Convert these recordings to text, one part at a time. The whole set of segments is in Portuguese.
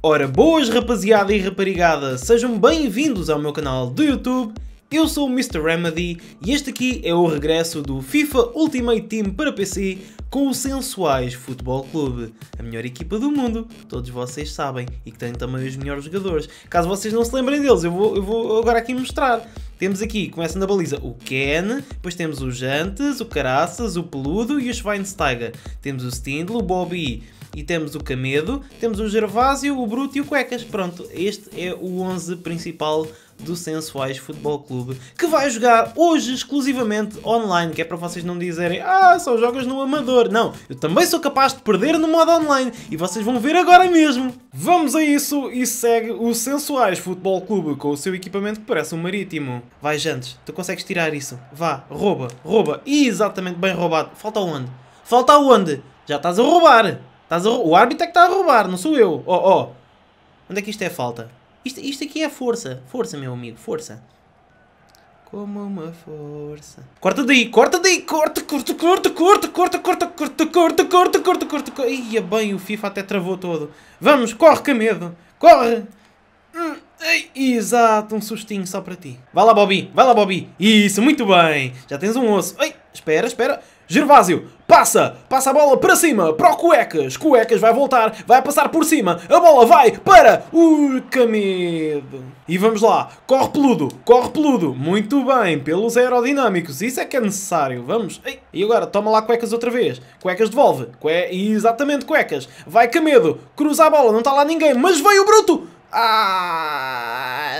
Ora, boas rapaziada e raparigada, sejam bem-vindos ao meu canal do YouTube. Eu sou o Mr. Remedy e este aqui é o regresso do FIFA Ultimate Team para PC com o Sensuais Futebol Clube, a melhor equipa do mundo, todos vocês sabem, e que tem também os melhores jogadores. Caso vocês não se lembrem deles, eu vou, eu vou agora aqui mostrar. Temos aqui, começa na baliza, o Ken, depois temos o Jantes, o Caraças, o Peludo e o Schweinsteiger. Temos o Stindl, o Bobby e temos o Camedo, temos o Gervásio, o Bruto e o Cuecas. Pronto, este é o 11 principal do Sensuais Futebol Clube, que vai jogar hoje exclusivamente online, que é para vocês não dizerem ah, só jogas no amador. Não, eu também sou capaz de perder no modo online e vocês vão ver agora mesmo. Vamos a isso e segue o Sensuais Futebol Clube com o seu equipamento que parece um marítimo. Vai, Jantes, tu consegues tirar isso. Vá, rouba, rouba. E exatamente bem roubado. Falta onde? Falta onde? Já estás a roubar! Estás a, o árbitro é que está a roubar, não sou eu. oh, Oh. Onde é que isto é falta? Isto, isto aqui é força. Força, meu amigo, força. Como uma força. Corta daí, corta daí, corta, corta, corta, corta, corta, corta, corta, corta, corta, corta, corta, corta. Ia bem, o FIFA até travou todo. Vamos, corre, que medo. Corre. Hum, ei, exato, um sustinho só para ti. Vai lá, Bobby, vai lá, Bobby. Isso, muito bem. Já tens um osso. Ei, espera, espera. Gervásio, passa, passa a bola para cima, para o Cuecas. Cuecas vai voltar, vai passar por cima, a bola vai para o Camedo. E vamos lá, corre peludo, corre peludo, muito bem, pelos aerodinâmicos, isso é que é necessário, vamos. E agora, toma lá Cuecas outra vez, Cuecas devolve, Cue... exatamente Cuecas, vai Camedo, cruza a bola, não está lá ninguém, mas vem o Bruto. Ah.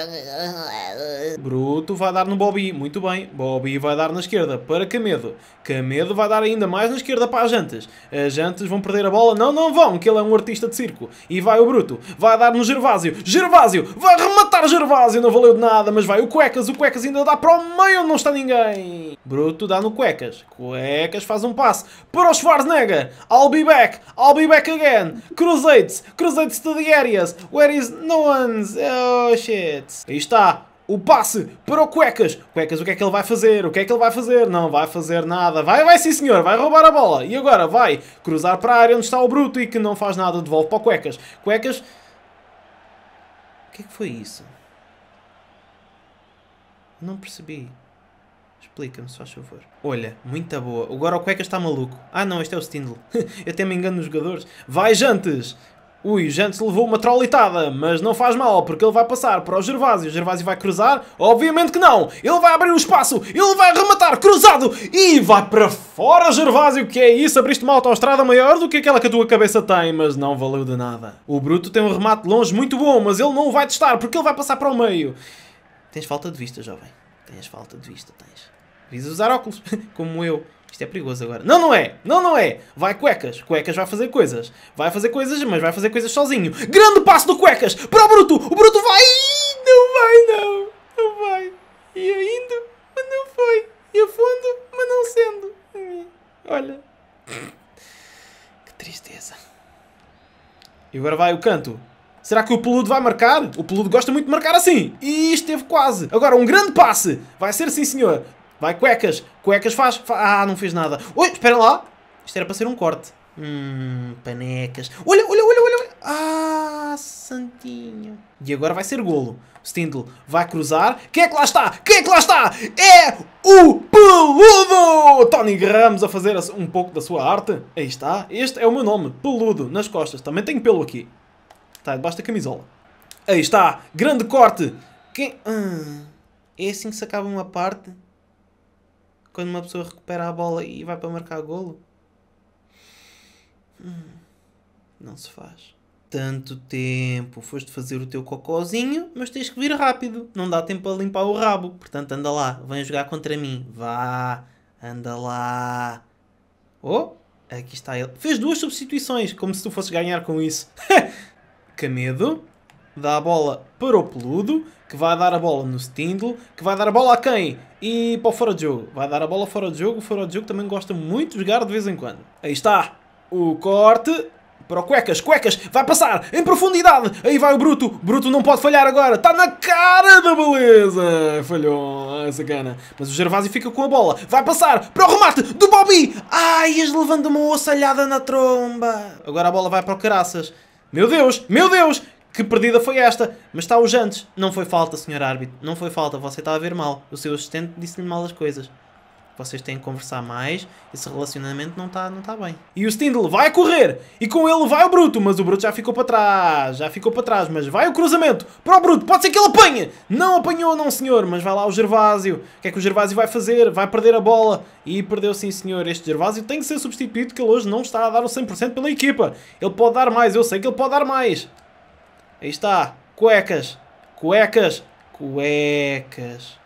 Bruto vai dar no Bobby, muito bem. Bobby vai dar na esquerda para Camedo. Camedo vai dar ainda mais na esquerda para as Jantas. As Jantas vão perder a bola. Não, não vão, que ele é um artista de circo. E vai o Bruto, vai dar no Gervásio. Gervásio, vai rematar Gervásio, não valeu de nada, mas vai o Cuecas. O Cuecas ainda dá para o meio, não está ninguém. Bruto dá no Cuecas. Cuecas faz um passe para o Schwarzenegger. I'll be back, I'll be back again. Crusades, Crusades to the areas. Where is... No Owens. Oh, shit. Aí está. O passe para o Cuecas. Cuecas, o que é que ele vai fazer? O que é que ele vai fazer? Não vai fazer nada. Vai, vai sim senhor, vai roubar a bola. E agora vai cruzar para a área onde está o Bruto e que não faz nada. Devolve para o Cuecas. Cuecas... O que é que foi isso? Não percebi. Explica-me, se faz favor. Olha, muita boa. Agora o Cuecas está maluco. Ah não, este é o Stindl. Eu até me engano nos jogadores. Vai, Jantes! Ui, gente, levou uma trolitada, mas não faz mal, porque ele vai passar para o Gervásio. O Gervásio vai cruzar? Obviamente que não! Ele vai abrir o espaço, ele vai rematar, cruzado! E vai para fora, Gervásio! Que é isso? Abriste uma autoestrada maior do que aquela que a tua cabeça tem, mas não valeu de nada. O Bruto tem um remate longe muito bom, mas ele não o vai testar, porque ele vai passar para o meio. Tens falta de vista, jovem. Tens falta de vista, tens. Visas usar óculos, como eu. Isto é perigoso agora. Não, não é! Não, não é! Vai Cuecas! Cuecas vai fazer coisas. Vai fazer coisas, mas vai fazer coisas sozinho. Grande passo do Cuecas para o Bruto! O Bruto vai! Não vai, não! Não vai! E ainda, mas não foi! E a fundo, mas não sendo. Olha. Que tristeza. E agora vai o canto. Será que o Peludo vai marcar? O Peludo gosta muito de marcar assim. E esteve quase. Agora um grande passe. Vai ser sim, senhor. Vai, cuecas. Cuecas faz. ah, não fiz nada. Oi, espera lá. Isto era para ser um corte. Hum, panecas. Olha, olha, olha, olha. Ah, santinho. E agora vai ser golo. Stindl vai cruzar. Quem é que lá está? Quem é que lá está? É o Peludo! Tony Ramos a fazer um pouco da sua arte. Aí está. Este é o meu nome. Peludo. Nas costas. Também tenho pelo aqui. Está debaixo da camisola. Aí está. Grande corte. Quem... Hum, é assim que se acaba uma parte? quando uma pessoa recupera a bola e vai para marcar golo? Hum, não se faz. Tanto tempo foste fazer o teu cocôzinho, mas tens que vir rápido. Não dá tempo a limpar o rabo. Portanto, anda lá, vem jogar contra mim. Vá, anda lá. Oh, aqui está ele. Fez duas substituições, como se tu fosses ganhar com isso. Camedo dá a bola para o peludo que vai dar a bola no Stindl, que vai dar a bola a quem? E para o fora de jogo. Vai dar a bola fora de jogo, o fora de jogo também gosta muito de jogar de vez em quando. Aí está, o corte para o Cuecas, Cuecas, vai passar em profundidade, aí vai o Bruto, Bruto não pode falhar agora, está na cara da beleza, falhou, ah, essa cana. mas o Gervásio fica com a bola, vai passar para o remate do Bobby, ai, eles levando uma ossalhada na tromba, agora a bola vai para o Caraças, meu Deus, meu Deus, que perdida foi esta? Mas está o Jantes. Não foi falta, senhor árbitro. Não foi falta. Você está a ver mal. O seu assistente disse-lhe mal as coisas. Vocês têm que conversar mais. Esse relacionamento não está não tá bem. E o Stindle vai correr. E com ele vai o Bruto. Mas o Bruto já ficou para trás. Já ficou para trás. Mas vai o cruzamento para o Bruto. Pode ser que ele apanhe. Não apanhou, não senhor. Mas vai lá o Gervásio. O que é que o Gervásio vai fazer? Vai perder a bola. E perdeu sim senhor. Este Gervásio tem que ser substituído. Que ele hoje não está a dar o 100% pela equipa. Ele pode dar mais. Eu sei que ele pode dar mais. Aí está. Cuecas. Cuecas. Cuecas.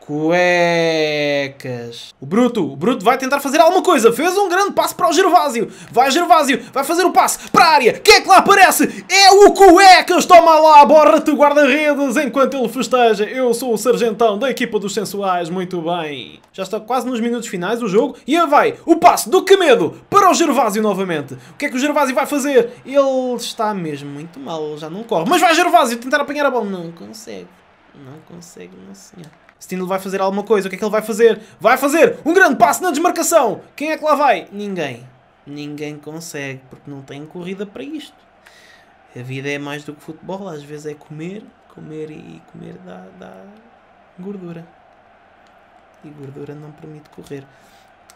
Cuecas. O Bruto, o Bruto vai tentar fazer alguma coisa. Fez um grande passo para o Gervásio. Vai Gervásio, vai fazer o passe para a área. Quem é que lá aparece? É o Cuecas. Toma lá, borra-te guarda-redes enquanto ele festeja. Eu sou o sargentão da equipa dos sensuais. Muito bem. Já está quase nos minutos finais do jogo. E aí vai o passe do Camedo para o Gervásio novamente. O que é que o Gervásio vai fazer? Ele está mesmo muito mal, já não corre. Mas vai Gervásio tentar apanhar a bola. Não consegue. Não consegue, não senhor. Stindl vai fazer alguma coisa. O que é que ele vai fazer? Vai fazer um grande passo na desmarcação. Quem é que lá vai? Ninguém. Ninguém consegue, porque não tem corrida para isto. A vida é mais do que futebol. Às vezes é comer, comer e comer dá, dá gordura. E gordura não permite correr.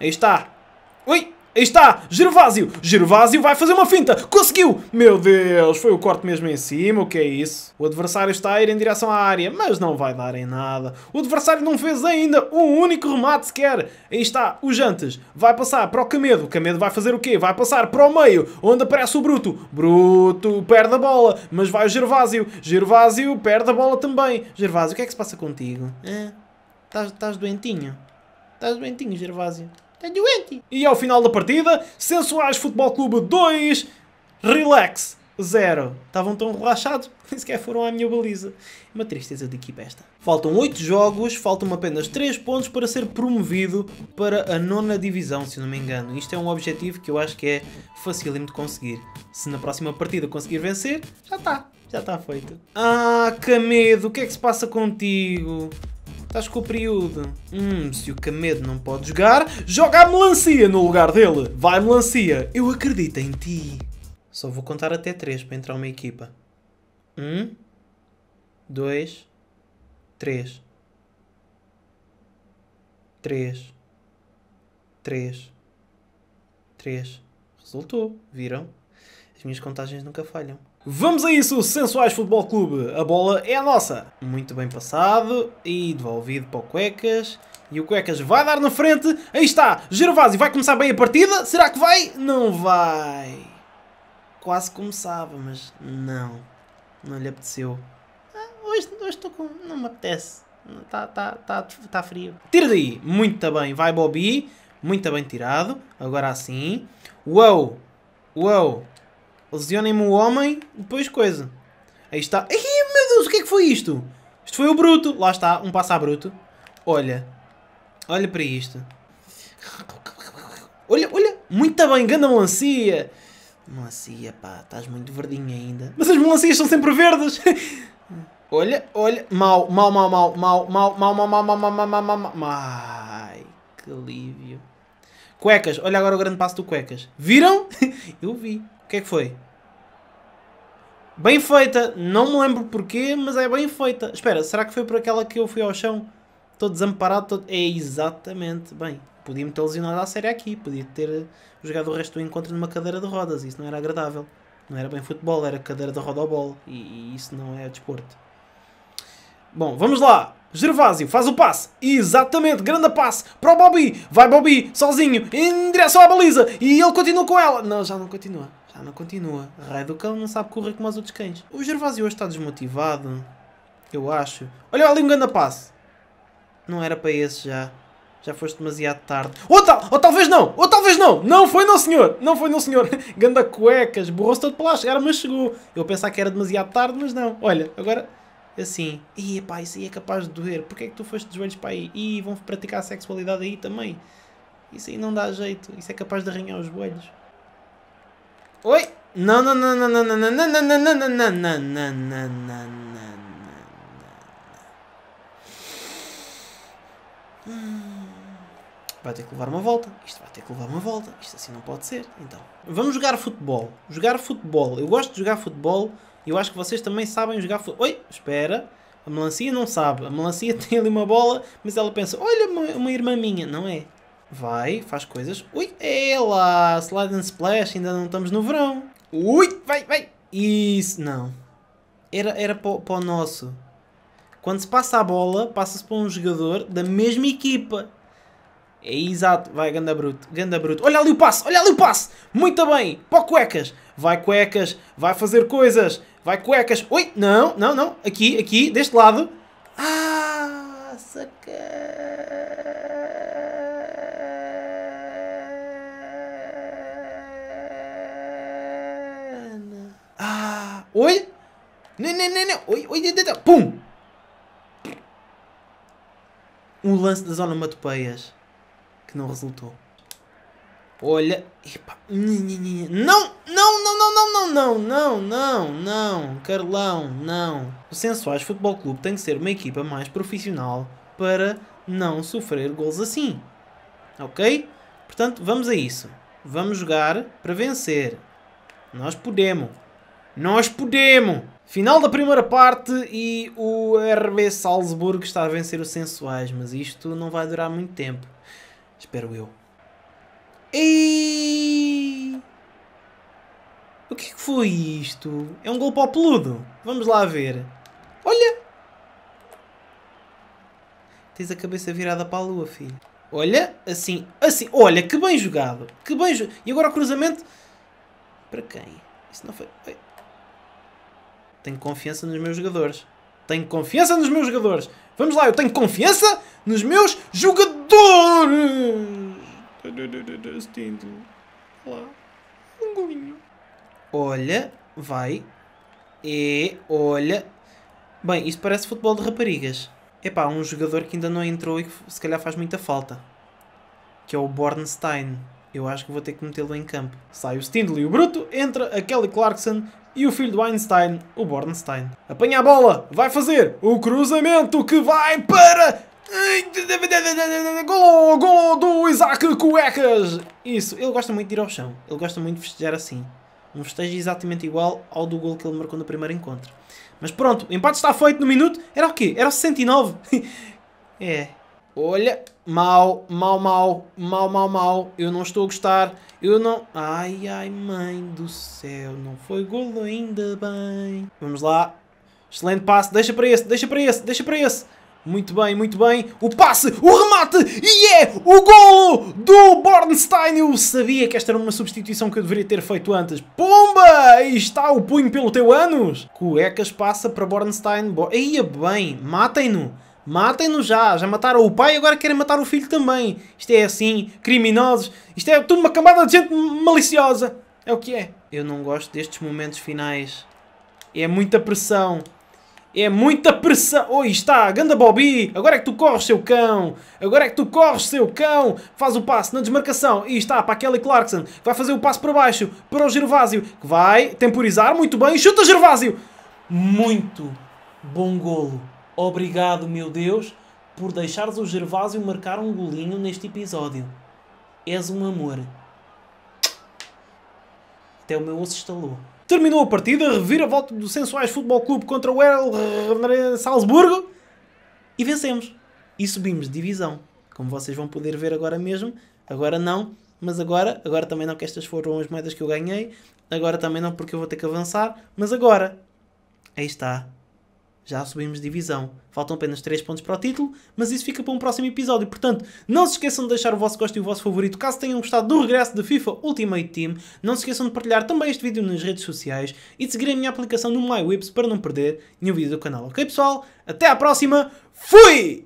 Aí está. Ui! Aí está, Gervásio. Gervásio vai fazer uma finta. Conseguiu. Meu Deus, foi o corte mesmo em cima. O que é isso? O adversário está a ir em direção à área, mas não vai dar em nada. O adversário não fez ainda um único remate sequer. Aí está, o Jantes. Vai passar para o Camedo. O Camedo vai fazer o quê? Vai passar para o meio, onde aparece o Bruto. Bruto perde a bola, mas vai o Gervásio. Gervásio perde a bola também. Gervásio, o que é que se passa contigo? É? Estás é, doentinho? Estás doentinho, Gervásio? É doente. E ao final da partida, Sensuais Futebol Clube 2, Relax 0. Estavam tão relaxados que nem sequer foram à minha baliza. É uma tristeza de equipa esta. Faltam 8 jogos, faltam apenas 3 pontos para ser promovido para a nona divisão, se não me engano. Isto é um objetivo que eu acho que é facílimo de conseguir. Se na próxima partida conseguir vencer, já está. Já está feito. Ah, Camedo, o que é que se passa contigo? Estás com o período. Hum, se o Camedo não pode jogar, joga a melancia no lugar dele. Vai, melancia. Eu acredito em ti. Só vou contar até 3 para entrar uma equipa. Um, dois, três, três, três, três. Resultou, viram? As minhas contagens nunca falham. Vamos a isso, Sensuais Futebol Clube. A bola é a nossa. Muito bem passado e devolvido para o Cuecas. E o Cuecas vai dar na frente. Aí está, Gervásio vai começar bem a partida. Será que vai? Não vai. Quase começava, mas não. Não lhe apeteceu. Ah, hoje, hoje estou com... não me apetece. Está tá, tá, tá frio. Tira daí. Muito bem, vai Bobby. Muito bem tirado. Agora sim. Uou. Uou. Lesionem-me o homem, depois coisa. Aí está. Ai, meu Deus, o que é que foi isto? Isto foi o bruto. Lá está, um passo bruto. Olha. Olha para isto. Olha, olha. Muito bem, ganda melancia. Melancia, pá, estás muito verdinha ainda. Mas as melancias são sempre verdes. olha, olha. Mal, mal, mal, mal, mal, mal, mal, mal, mal, mal, mal, mal, mal, mal. mal que alívio. Cuecas, olha agora o grande passo do cuecas. Viram? Eu vi que é que foi? Bem feita. Não me lembro porquê, mas é bem feita. Espera, será que foi por aquela que eu fui ao chão? Estou desamparado. Tô... É exatamente. Bem, podia-me ter lesionado à série aqui. Podia ter eh, jogado o resto do encontro numa cadeira de rodas. Isso não era agradável. Não era bem futebol, era cadeira de roda ao bolo. E, e isso não é desporto. Bom, vamos lá. Gervásio faz o passe. Exatamente, grande passe para o Bobby. Vai Bobby sozinho em direção à baliza e ele continua com ela. Não, já não continua não tá, continua. Raio do cão não sabe correr como os outros cães. O Gervásio hoje está desmotivado. Eu acho. Olha ali um grande passe. Não era para esse já. Já foste demasiado tarde. Ou, tal, ou talvez não! Ou talvez não! Não foi não, senhor! Não foi não, senhor! Ganda cuecas, borrou-se todo para lá chegar, mas chegou. Eu pensava que era demasiado tarde, mas não. Olha, agora assim. Ih, pá, isso aí é capaz de doer. Porquê é que tu foste de joelhos para aí? Ih, vão praticar a sexualidade aí também. Isso aí não dá jeito. Isso é capaz de arranhar os joelhos. Oi? Não, não, não, não, não, não, não, não, não, não, não, não, não, não, não, não, não. Vai ter que levar uma volta. Isto vai ter que levar uma volta. Isto assim não pode ser. Então, vamos jogar futebol. Jogar futebol. Eu gosto de jogar futebol. e Eu acho que vocês também sabem jogar futebol. Oi, espera. A melancia não sabe. A melancia tem ali uma bola, mas ela pensa: olha, uma, uma irmã minha. Não é? Vai, faz coisas. Ui, ela! Slide and Splash, ainda não estamos no verão. Ui, vai, vai! Isso, não. Era, era para, para o nosso. Quando se passa a bola, passa-se para um jogador da mesma equipa. É exato, vai ganda bruto, ganda bruto. Olha ali o passe, olha ali o passe. Muito bem, para cuecas. Vai cuecas, vai fazer coisas. Vai cuecas. ui não, não, não. Aqui, aqui, deste lado. Ah, saca. Oi? Não, não, não, Oi, oi, oi, pum! Um lance das onomatopeias que não resultou. Olha, epa. Não, não, não, não, não, não, não, não, não, Carlão, não. O Sensuais Futebol Clube tem que ser uma equipa mais profissional para não sofrer gols assim. Ok? Portanto, vamos a isso. Vamos jogar para vencer. Nós podemos. Nós podemos! Final da primeira parte e o RB Salzburgo está a vencer os Sensuais, mas isto não vai durar muito tempo. Espero eu. E... O que é que foi isto? É um gol para o peludo. Vamos lá ver. Olha! Tens a cabeça virada para a lua, filho. Olha, assim, assim. Olha, que bem jogado. Que bem jogado. E agora o cruzamento... Para quem? Isso não foi... Tenho confiança nos meus jogadores. Tenho confiança nos meus jogadores. Vamos lá, eu tenho confiança nos meus jogadores. Um golinho. Olha, vai. E olha. Bem, isto parece futebol de raparigas. Epá, um jogador que ainda não entrou e que se calhar faz muita falta. Que é o Bornstein eu acho que vou ter que metê-lo em campo. Sai o Stindley, o Bruto, entra a Kelly Clarkson e o filho do Einstein, o Bornstein. Apanha a bola, vai fazer o cruzamento que vai para... Golo, golo do Isaac Cuecas! Isso, ele gosta muito de ir ao chão. Ele gosta muito de festejar assim. Um festejo exatamente igual ao do gol que ele marcou no primeiro encontro. Mas pronto, o empate está feito no minuto. Era o quê? Era o 69? é. Olha, Mal, mal, mal, mal, mal, mal. Eu não estou a gostar. Eu não. Ai, ai, mãe do céu. Não foi golo ainda bem. Vamos lá. Excelente passe. Deixa para esse, deixa para esse, deixa para esse. Muito bem, muito bem. O passe, o remate e é o golo do Bornstein. Eu sabia que esta era uma substituição que eu deveria ter feito antes. Pumba! Aí está o punho pelo teu ânus. Cuecas passa para Bornstein. Bo... Ia é bem, matem-no. Matem-no já, já mataram o pai, e agora querem matar o filho também. Isto é assim, criminosos, isto é tudo uma camada de gente maliciosa. É o que é. Eu não gosto destes momentos finais. É muita pressão. É muita pressão. Oi, oh, está, ganda Bobby. Agora é que tu corres, seu cão. Agora é que tu corres, seu cão. Faz o passo na desmarcação. E está para Kelly Clarkson, que vai fazer o passo para baixo, para o Gervásio, que vai temporizar muito bem. Chuta, Gervásio. Muito bom golo. Obrigado, meu Deus, por deixares o Gervásio marcar um golinho neste episódio. És um amor. Até o meu osso estalou. Terminou a partida, reviravolta do Sensuais Futebol Clube contra o El Salzburgo e vencemos. E subimos de divisão. Como vocês vão poder ver agora mesmo, agora não, mas agora, agora também não que estas foram as moedas que eu ganhei, agora também não porque eu vou ter que avançar, mas agora, aí está, já subimos divisão. Faltam apenas 3 pontos para o título, mas isso fica para um próximo episódio. Portanto, não se esqueçam de deixar o vosso gosto e o vosso favorito caso tenham gostado do regresso da FIFA Ultimate Team. Não se esqueçam de partilhar também este vídeo nas redes sociais e de seguir a minha aplicação no MyWips para não perder nenhum vídeo do canal. Ok, pessoal? Até à próxima. Fui!